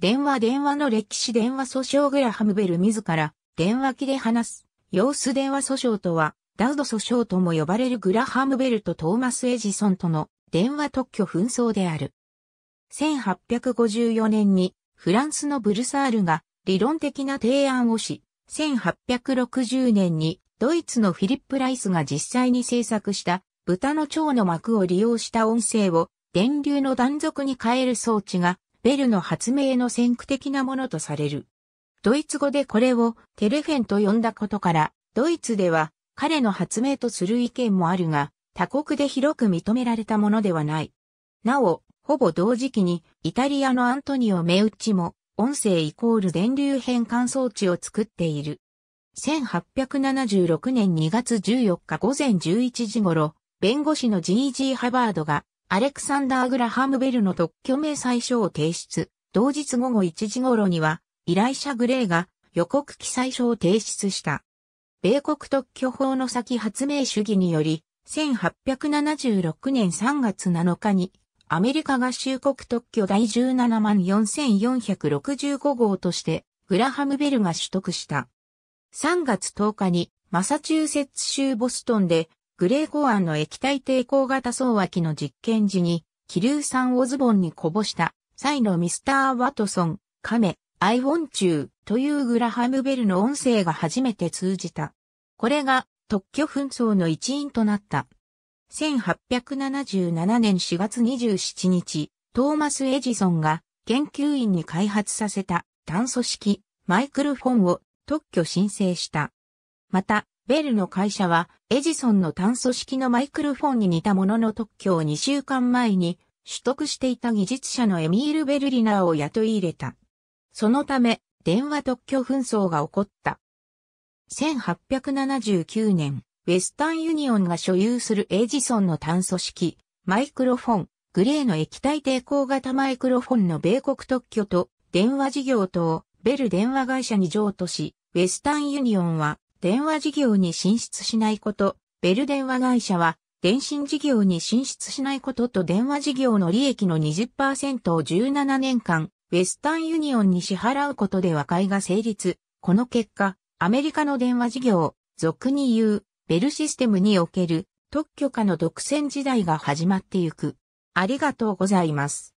電話電話の歴史電話訴訟グラハムベル自ら電話機で話す。様子電話訴訟とは、ダウド訴訟とも呼ばれるグラハムベルとトーマス・エジソンとの電話特許紛争である。1854年にフランスのブルサールが理論的な提案をし、1860年にドイツのフィリップ・ライスが実際に制作した豚の腸の膜を利用した音声を電流の断続に変える装置がベルの発明の先駆的なものとされる。ドイツ語でこれをテレフェンと呼んだことから、ドイツでは彼の発明とする意見もあるが、他国で広く認められたものではない。なお、ほぼ同時期にイタリアのアントニオ・メウッチも音声イコール電流変換装置を作っている。1876年2月14日午前11時頃、弁護士のジージー・ハバードがアレクサンダー・グラハム・ベルの特許明細書を提出。同日午後1時頃には、依頼者グレーが予告記載書を提出した。米国特許法の先発明主義により、1876年3月7日に、アメリカ合衆国特許第17万4465号として、グラハム・ベルが取得した。3月10日に、マサチューセッツ州ボストンで、グレーコアンの液体抵抗型層脇の実験時に、気流酸をズボンにこぼした際のミスター・ワトソン、カメ、アイウォンチューというグラハム・ベルの音声が初めて通じた。これが特許紛争の一因となった。1877年4月27日、トーマス・エジソンが研究員に開発させた炭素式マイクロフォンを特許申請した。また、ベルの会社は、エジソンの炭素式のマイクロフォンに似たものの特許を2週間前に取得していた技術者のエミール・ベルリナーを雇い入れた。そのため、電話特許紛争が起こった。1879年、ウェスタンユニオンが所有するエジソンの炭素式、マイクロフォン、グレーの液体抵抗型マイクロフォンの米国特許と電話事業等、ベル電話会社に譲渡し、ウェスタンユニオンは電話事業に進出しないこと、ベル電話会社は、電信事業に進出しないことと電話事業の利益の20%を17年間、ウェスタンユニオンに支払うことで和解が成立。この結果、アメリカの電話事業、俗に言う、ベルシステムにおける特許化の独占時代が始まってゆく。ありがとうございます。